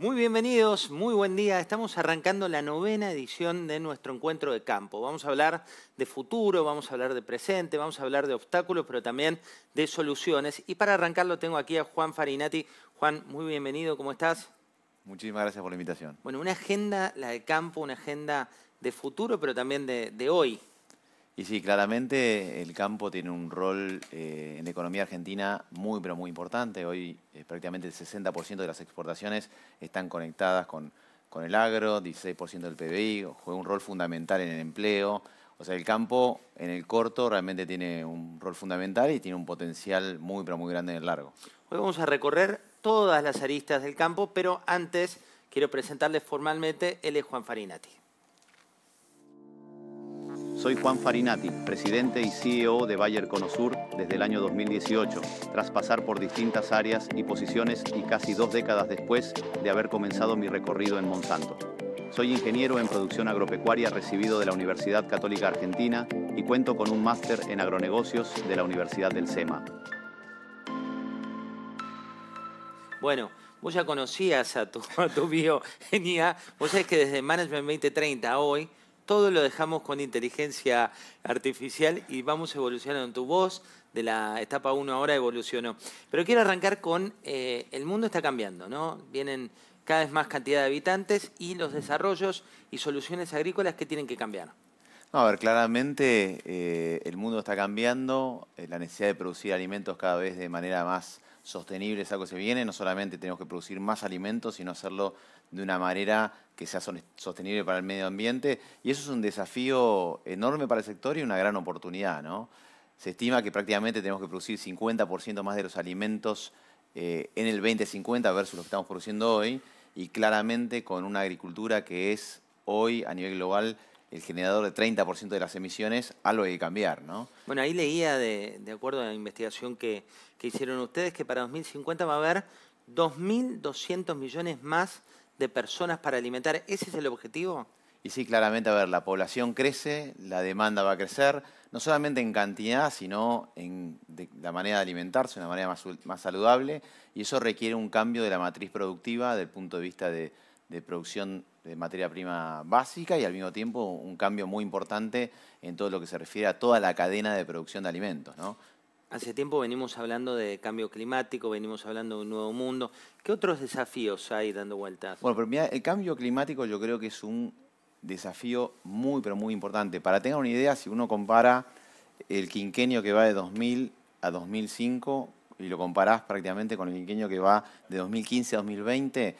Muy bienvenidos, muy buen día. Estamos arrancando la novena edición de nuestro encuentro de campo. Vamos a hablar de futuro, vamos a hablar de presente, vamos a hablar de obstáculos, pero también de soluciones. Y para arrancarlo tengo aquí a Juan Farinati. Juan, muy bienvenido, ¿cómo estás? Muchísimas gracias por la invitación. Bueno, una agenda, la de campo, una agenda de futuro, pero también de, de hoy, y sí, claramente el campo tiene un rol eh, en la economía argentina muy, pero muy importante. Hoy eh, prácticamente el 60% de las exportaciones están conectadas con, el agro, 16% del PBI, juega un rol fundamental en el empleo. O sea, el campo en el corto realmente tiene un rol fundamental y tiene un potencial muy, pero muy grande en el largo. Hoy vamos a recorrer todas las aristas del campo, pero antes quiero presentarles formalmente, él es Juan Farinati. Soy Juan Farinati, presidente y CEO de Bayer Conosur desde el año 2018, tras pasar por distintas áreas y posiciones y casi dos décadas después de haber comenzado mi recorrido en Monsanto. Soy ingeniero en producción agropecuaria recibido de la Universidad Católica Argentina y cuento con un máster en agronegocios de la Universidad del SEMA. Bueno, vos ya conocías a tu, bio, genial. Vos sabés que desde Management 2030 hoy todo lo dejamos con inteligencia artificial y vamos evolucionando. Tu voz de la etapa 1 ahora evolucionó. Pero quiero arrancar con, eh, el mundo está cambiando, ¿no? Vienen cada vez más cantidad de habitantes y los desarrollos y soluciones agrícolas que tienen que cambiar. a ver, claramente eh, el mundo está cambiando, eh, la necesidad de producir alimentos cada vez de manera más sostenible es algo que se viene, no solamente tenemos que producir más alimentos, sino hacerlo de una manera que sea sostenible para el medio ambiente. Y eso es un desafío enorme para el sector y una gran oportunidad. Se estima que prácticamente tenemos que producir 50% más de los alimentos eh, en el 2050 versus lo que estamos produciendo hoy. Y claramente con una agricultura que es hoy a nivel global el generador de 30% de las emisiones, algo hay que cambiar, ¿no? Bueno, ahí leía, de, acuerdo a la investigación que, hicieron ustedes, que para 2050 va a haber 2.200 millones más de personas para alimentar. ¿Ese es el objetivo? Y sí, claramente, a ver, la población crece, la demanda va a crecer, no solamente en cantidad, sino en la manera de alimentarse, una manera más, saludable, y eso requiere un cambio de la matriz productiva desde el punto de vista de, de producción de materia prima básica y al mismo tiempo un cambio muy importante en todo lo que se refiere a toda la cadena de producción de alimentos, ¿no? Hace tiempo venimos hablando de cambio climático, venimos hablando de un nuevo mundo. ¿Qué otros desafíos hay dando vueltas? Bueno, pero mira, el cambio climático yo creo que es un desafío muy, pero muy importante. Para tener una idea, si uno compara el quinquenio que va de 2000 a 2005 y lo comparás prácticamente con el quinquenio que va de 2015 a 2020,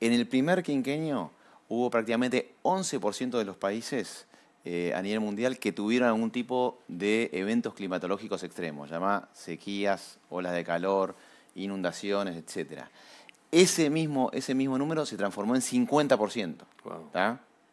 en el primer quinquenio hubo prácticamente 11% de los países eh, a nivel mundial que tuvieron algún tipo de eventos climatológicos extremos, llama sequías, olas de calor, inundaciones, etc. Ese mismo, ese mismo número se transformó en 50%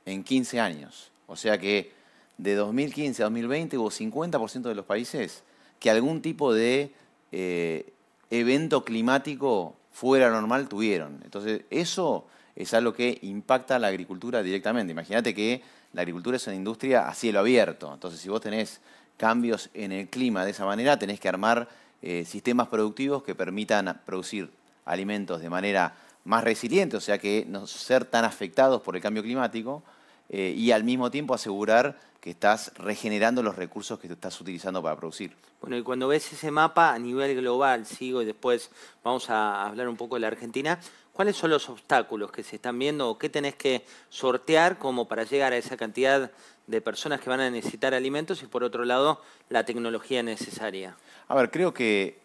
en 15 años. O sea que de 2015 a 2020 hubo 50% de los países que algún tipo de eh, evento climático fuera normal tuvieron. Entonces, eso es algo que impacta a la agricultura directamente. Imagínate que la agricultura es una industria a cielo abierto. Entonces, si vos tenés cambios en el clima de esa manera, tenés que armar eh, sistemas productivos que permitan producir alimentos de manera más resiliente, o sea que no ser tan afectados por el cambio climático eh, y al mismo tiempo asegurar que estás regenerando los recursos que estás utilizando para producir. Bueno, y cuando ves ese mapa a nivel global, sigo y después vamos a hablar un poco de la Argentina, ¿Cuáles son los obstáculos que se están viendo o qué tenés que sortear como para llegar a esa cantidad de personas que van a necesitar alimentos y por otro lado la tecnología necesaria? A ver, creo que,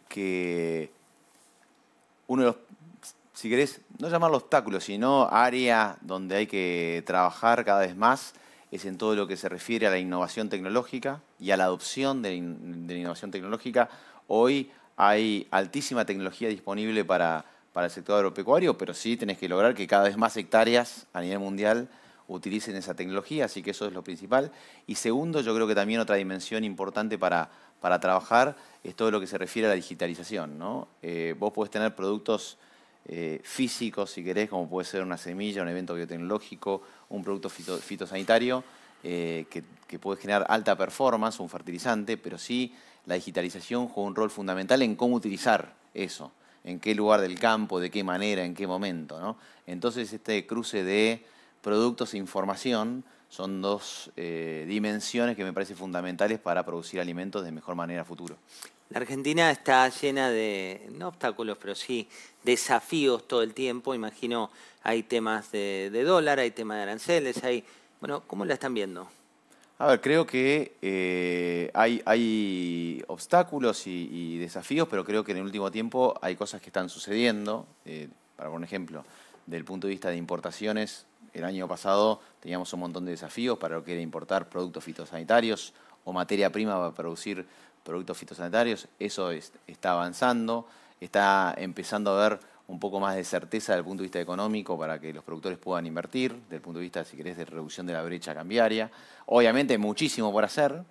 uno de los, si querés, no llamarlo obstáculo, sino área donde hay que trabajar cada vez más, es en todo lo que se refiere a la innovación tecnológica y a la adopción de la innovación tecnológica. Hoy hay altísima tecnología disponible para para el sector agropecuario, pero sí tenés que lograr que cada vez más hectáreas a nivel mundial utilicen esa tecnología, así que eso es lo principal. Y segundo, yo creo que también otra dimensión importante para, trabajar es todo lo que se refiere a la digitalización. ¿no? Eh, vos podés tener productos eh, físicos, si querés, como puede ser una semilla, un evento biotecnológico, un producto fitosanitario, eh, que, que puede generar alta performance, un fertilizante, pero sí la digitalización juega un rol fundamental en cómo utilizar eso en qué lugar del campo, de qué manera, en qué momento. Entonces este cruce de productos e información son dos eh, dimensiones que me parecen fundamentales para producir alimentos de mejor manera a futuro. La Argentina está llena de, no obstáculos, pero sí desafíos todo el tiempo. Imagino hay temas de, de dólar, hay temas de aranceles, hay... Bueno, ¿cómo la están viendo? A ver, creo que eh, hay, obstáculos y, desafíos, pero creo que en el último tiempo hay cosas que están sucediendo. Eh, para un ejemplo, desde el punto de vista de importaciones, el año pasado teníamos un montón de desafíos para lo que era importar productos fitosanitarios o materia prima para producir productos fitosanitarios. Eso está avanzando, está empezando a ver un poco más de certeza desde el punto de vista económico para que los productores puedan invertir, desde el punto de vista, si querés, de reducción de la brecha cambiaria. Obviamente, hay muchísimo por hacer,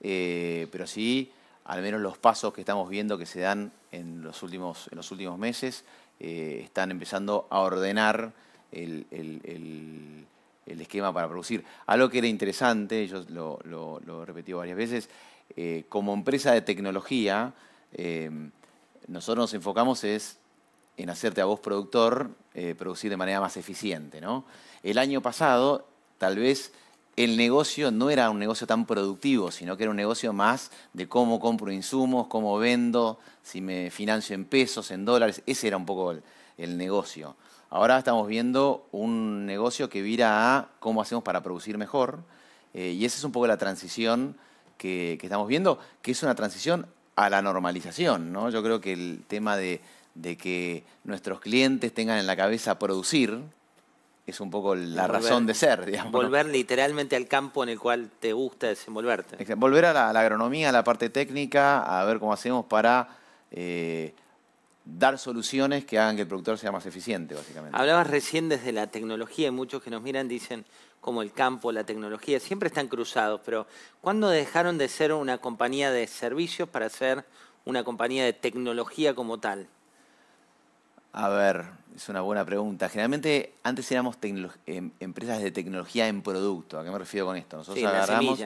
eh, pero sí, al menos los pasos que estamos viendo que se dan en los últimos, en los últimos meses eh, están empezando a ordenar el, esquema para producir. Algo que era interesante, yo lo, he repetido varias veces, eh, como empresa de tecnología, nosotros nos enfocamos es en hacerte a vos productor, eh, producir de manera más eficiente. ¿no? El año pasado, tal vez el negocio no era un negocio tan productivo, sino que era un negocio más de cómo compro insumos, cómo vendo, si me financio en pesos, en dólares. Ese era un poco el, negocio. Ahora estamos viendo un negocio que vira a cómo hacemos para producir mejor. Eh, y esa es un poco la transición que, que, estamos viendo, que es una transición a la normalización. ¿no? Yo creo que el tema de, de que nuestros clientes tengan en la cabeza producir, es un poco la razón de ser, Volver literalmente al campo en el cual te gusta desenvolverte. Volver a la, agronomía, a la parte técnica, a ver cómo hacemos para eh, dar soluciones que hagan que el productor sea más eficiente, básicamente. Hablabas recién desde la tecnología y muchos que nos miran dicen como el campo, la tecnología, siempre están cruzados, pero ¿cuándo dejaron de ser una compañía de servicios para ser una compañía de tecnología como tal? A ver, es una buena pregunta. Generalmente antes éramos em, empresas de tecnología en producto. ¿A qué me refiero con esto? Nosotros agarramos,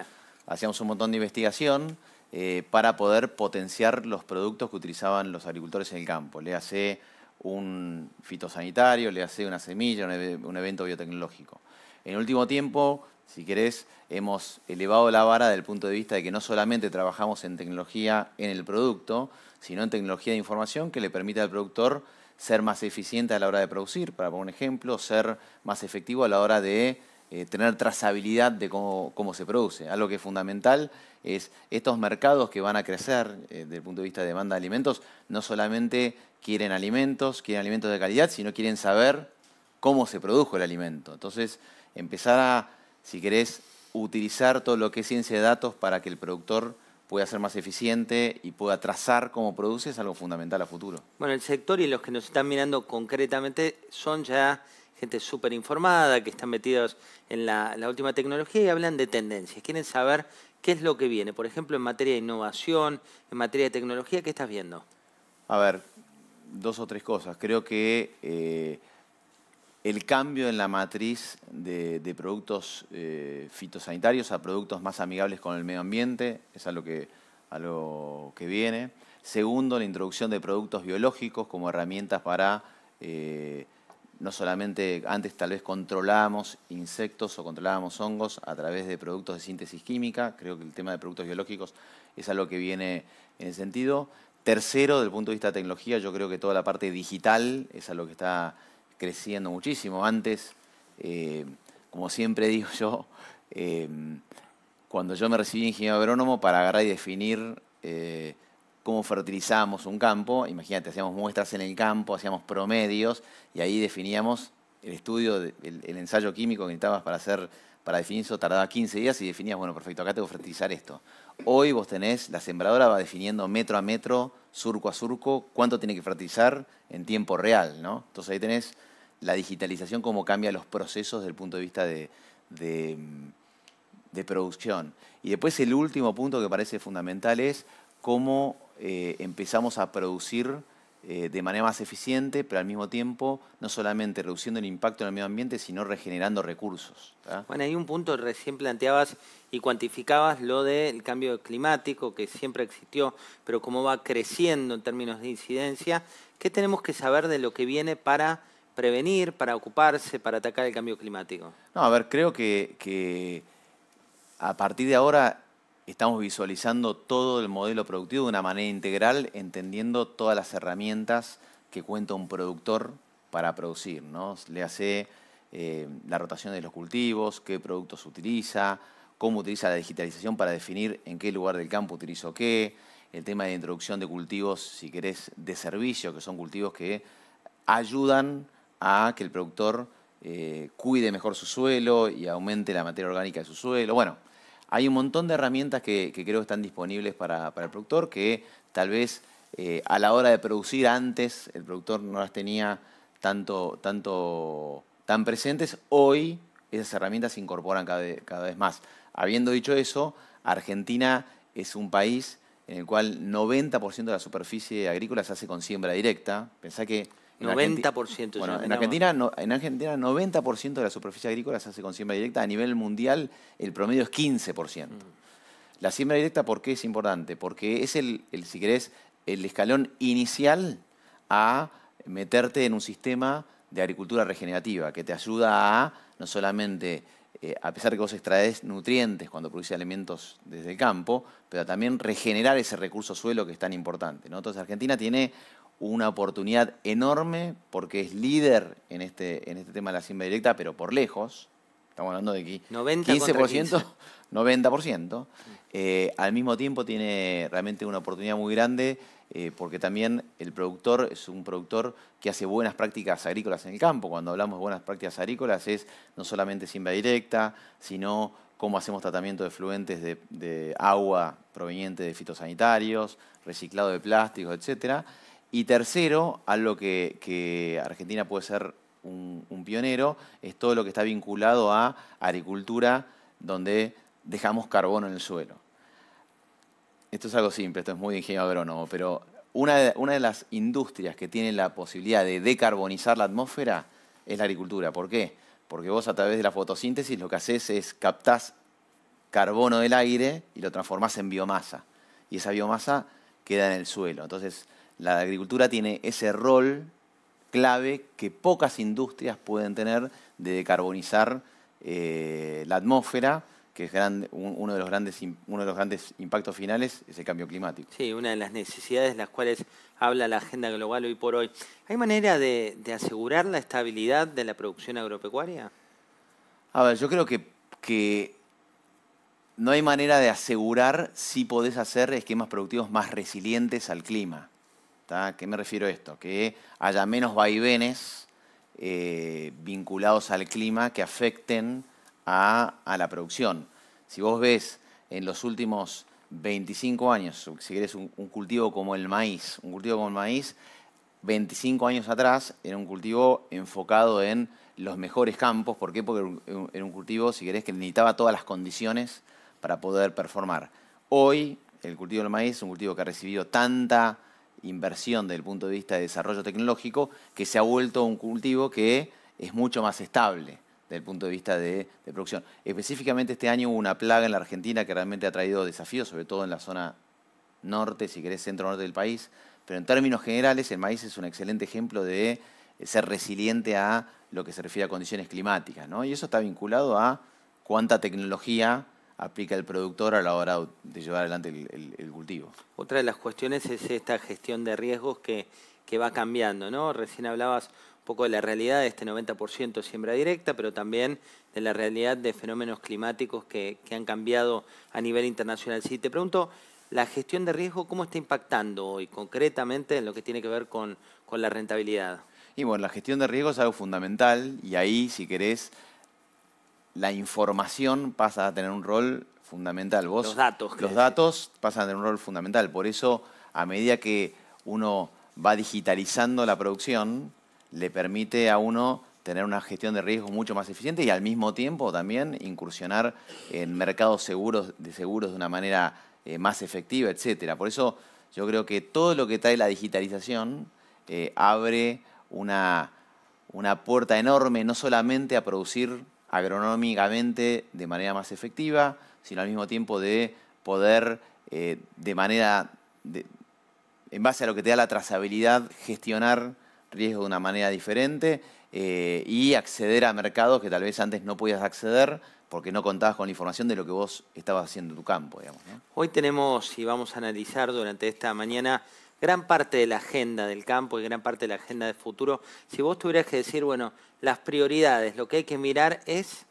hacíamos un montón de investigación eh, para poder potenciar los productos que utilizaban los agricultores en el campo. Le hace un fitosanitario, le hace una semilla, un, evento biotecnológico. En último tiempo, si querés, hemos elevado la vara del punto de vista de que no solamente trabajamos en tecnología en el producto, sino en tecnología de información que le permite al productor ser más eficiente a la hora de producir, para poner un ejemplo, ser más efectivo a la hora de eh, tener trazabilidad de cómo, se produce. Algo que es fundamental es estos mercados que van a crecer del eh, desde el punto de vista de demanda de alimentos, no solamente quieren alimentos, quieren alimentos de calidad, sino quieren saber cómo se produjo el alimento. Entonces, empezar a, si querés, utilizar todo lo que es ciencia de datos para que el productor pueda ser más eficiente y pueda trazar cómo produce es algo fundamental a futuro. Bueno, el sector y los que nos están mirando concretamente son ya gente súper informada, que están metidos en la, última tecnología y hablan de tendencias. Quieren saber qué es lo que viene, por ejemplo, en materia de innovación, en materia de tecnología, ¿qué estás viendo? A ver, dos o tres cosas. Creo que... Eh, el cambio en la matriz de, productos eh, fitosanitarios a productos más amigables con el medio ambiente, es algo que, que viene. Segundo, la introducción de productos biológicos como herramientas para, eh, no solamente antes tal vez controlábamos insectos o controlábamos hongos a través de productos de síntesis química, creo que el tema de productos biológicos es algo que viene en ese sentido. Tercero, desde el punto de vista de tecnología, yo creo que toda la parte digital es algo que está creciendo muchísimo. Antes, eh, como siempre digo yo, eh, cuando yo me recibí ingeniero agrónomo para agarrar y definir eh, cómo fertilizamos un campo, imagínate, hacíamos muestras en el campo, hacíamos promedios y ahí definíamos el estudio, el, ensayo químico que necesitabas para hacer, para definir eso, tardaba 15 días y definías, bueno, perfecto, acá tengo que fertilizar esto. Hoy vos tenés, la sembradora va definiendo metro a metro, surco a surco, cuánto tiene que fertilizar en tiempo real, ¿no? Entonces ahí tenés la digitalización cómo cambia los procesos desde el punto de vista de, producción. Y después el último punto que parece fundamental es cómo eh, empezamos a producir eh, de manera más eficiente, pero al mismo tiempo no solamente reduciendo el impacto en el medio ambiente, sino regenerando recursos. Bueno, hay un punto, recién planteabas y cuantificabas lo del cambio climático, que siempre existió, pero cómo va creciendo en términos de incidencia. ¿Qué tenemos que saber de lo que viene para prevenir, para ocuparse, para atacar el cambio climático? No, a ver, creo que, a partir de ahora estamos visualizando todo el modelo productivo de una manera integral, entendiendo todas las herramientas que cuenta un productor para producir, ¿no? Le hace eh, la rotación de los cultivos, qué productos utiliza, cómo utiliza la digitalización para definir en qué lugar del campo utilizo qué, el tema de introducción de cultivos, si querés, de servicio, que son cultivos que ayudan a que el productor eh, cuide mejor su suelo y aumente la materia orgánica de su suelo. Bueno, hay un montón de herramientas que, que creo están disponibles para, el productor que tal vez eh, a la hora de producir antes el productor no las tenía tanto, tanto, tan presentes. Hoy esas herramientas se incorporan cada, cada vez más. Habiendo dicho eso, Argentina es un país en el cual 90% de la superficie agrícola se hace con siembra directa. Pensá que 90%. Bueno, en Argentina, en Argentina 90% de la superficie agrícola se hace con siembra directa. A nivel mundial, el promedio es 15%. Mm. La siembra directa, ¿por qué es importante? Porque es el, si querés, el escalón inicial a meterte en un sistema de agricultura regenerativa que te ayuda a no solamente, eh, a pesar de que vos extraes nutrientes cuando produces alimentos desde el campo, pero también regenerar ese recurso suelo que es tan importante. Entonces Argentina tiene una oportunidad enorme porque es líder en este, en este tema de la siembra directa, pero por lejos. Estamos hablando de aquí, 90 90%. al mismo tiempo tiene realmente una oportunidad muy grande eh, porque también el productor es un productor que hace buenas prácticas agrícolas en el campo. Cuando hablamos de buenas prácticas agrícolas es no solamente siembra directa, sino cómo hacemos tratamiento de fluentes de, agua proveniente de fitosanitarios, reciclado de plásticos, etc., y tercero, algo que, Argentina puede ser un, pionero, es todo lo que está vinculado a agricultura, donde dejamos carbono en el suelo. Esto es algo simple, esto es muy de ingenio agrónomo, pero una de, una de las industrias que tiene la posibilidad de decarbonizar la atmósfera es la agricultura. ¿Por qué? Porque vos a través de la fotosíntesis lo que haces es captás carbono del aire y lo transformás en biomasa. Y esa biomasa queda en el suelo. Entonces, la agricultura tiene ese rol clave que pocas industrias pueden tener de decarbonizar eh, la atmósfera, que es uno, de los grandes, uno de los grandes impactos finales es el cambio climático. Sí, una de las necesidades de las cuales habla la agenda global hoy por hoy. ¿Hay manera de, asegurar la estabilidad de la producción agropecuaria? A ver, yo creo que no hay manera de asegurar si podés hacer esquemas productivos más resilientes al clima. ¿Qué me refiero a esto? Que haya menos vaivenes eh, vinculados al clima que afecten a, la producción. Si vos ves en los últimos 25 años, si querés un, un cultivo como el maíz, un cultivo como el maíz, 25 años atrás era un cultivo enfocado en los mejores campos. ¿Por qué? Porque era un cultivo, si querés, que necesitaba todas las condiciones para poder performar. Hoy, el cultivo del maíz es un cultivo que ha recibido tanta inversión desde el punto de vista de desarrollo tecnológico que se ha vuelto un cultivo que es mucho más estable desde el punto de vista de, producción. Específicamente este año hubo una plaga en la Argentina que realmente ha traído desafíos, sobre todo en la zona norte, si querés, centro-norte del país, pero en términos generales el maíz es un excelente ejemplo de eh, ser resiliente a lo que se refiere a condiciones climáticas, ¿no? Y eso está vinculado a cuánta tecnología aplica el productor a la hora de llevar adelante el, cultivo. Otra de las cuestiones es esta gestión de riesgos que, que va cambiando, ¿no? Recién hablabas un poco de la realidad de este 90% siembra directa, pero también de la realidad de fenómenos climáticos que, han cambiado a nivel internacional. Si te pregunto, la gestión de riesgo, ¿cómo está impactando hoy concretamente en lo que tiene que ver con, con la rentabilidad? Y bueno, la gestión de riesgos es algo fundamental y ahí, si querés, la información pasa a tener un rol fundamental. los datos. Los datos pasan a tener un rol fundamental. Por eso, a medida que uno va digitalizando la producción, le permite a uno tener una gestión de riesgos mucho más eficiente y al mismo tiempo también incursionar en mercados seguros, de seguros de una manera eh, más efectiva, etc. Por eso yo creo que todo lo que trae la digitalización eh, abre una, una puerta enorme no solamente a producir agronómicamente de manera más efectiva, sino al mismo tiempo de poder eh, de manera, en base a lo que te da la trazabilidad, gestionar riesgo de una manera diferente eh, y acceder a mercados que tal vez antes no podías acceder porque no contabas con la información de lo que vos estabas haciendo en tu campo. Hoy tenemos, y vamos a analizar durante esta mañana, gran parte de la agenda del campo y gran parte de la agenda de futuro, si vos tuvieras que decir, bueno, las prioridades, lo que hay que mirar es...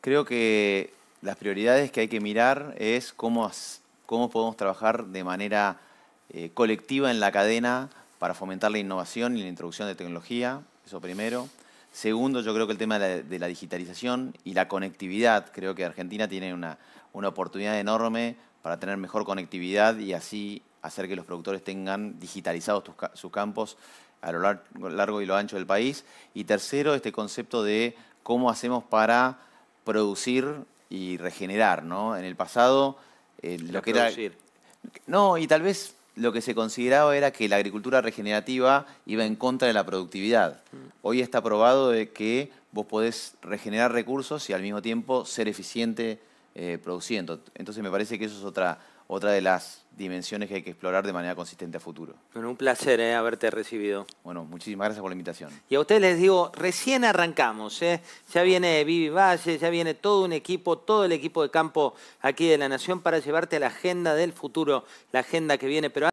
Creo que las prioridades que hay que mirar es cómo, cómo podemos trabajar de manera eh, colectiva en la cadena para fomentar la innovación y la introducción de tecnología, eso primero. Segundo, yo creo que el tema de la, digitalización y la conectividad, creo que Argentina tiene una, una oportunidad enorme para tener mejor conectividad y así hacer que los productores tengan digitalizados sus campos a lo largo y lo ancho del país. Y tercero, este concepto de cómo hacemos para producir y regenerar, ¿no? En el pasado, eh, lo que era... No, y tal vez lo que se consideraba era que la agricultura regenerativa iba en contra de la productividad. Mm. Hoy está probado de que vos podés regenerar recursos y al mismo tiempo ser eficiente eh, produciendo. Entonces me parece que eso es otra otra de las dimensiones que hay que explorar de manera consistente a futuro. Bueno, un placer eh, haberte recibido. Bueno, muchísimas gracias por la invitación. Y a ustedes les digo, recién arrancamos, ¿eh? ya viene Vivi Valle, ya viene todo un equipo, todo el equipo de campo aquí de la Nación para llevarte a la agenda del futuro, la agenda que viene. Pero